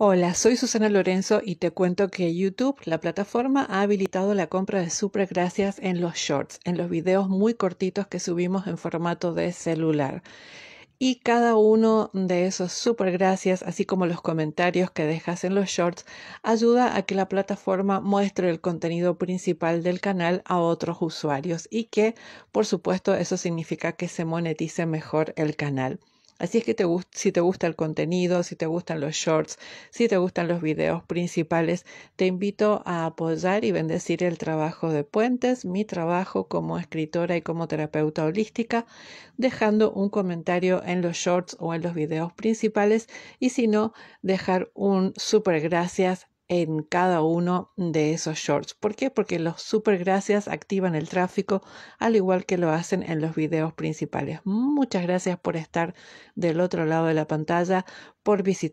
Hola, soy Susana Lorenzo y te cuento que YouTube, la plataforma, ha habilitado la compra de super gracias en los shorts, en los videos muy cortitos que subimos en formato de celular. Y cada uno de esos super gracias, así como los comentarios que dejas en los shorts, ayuda a que la plataforma muestre el contenido principal del canal a otros usuarios y que, por supuesto, eso significa que se monetice mejor el canal. Así es que si te gusta el contenido, si te gustan los shorts, si te gustan los videos principales, te invito a apoyar y bendecir el trabajo de Puentes, mi trabajo como escritora y como terapeuta holística, dejando un comentario en los shorts o en los videos principales y si no, dejar un super gracias en cada uno de esos shorts. ¿Por qué? Porque los super gracias activan el tráfico al igual que lo hacen en los videos principales. Muchas gracias por estar del otro lado de la pantalla, por visitar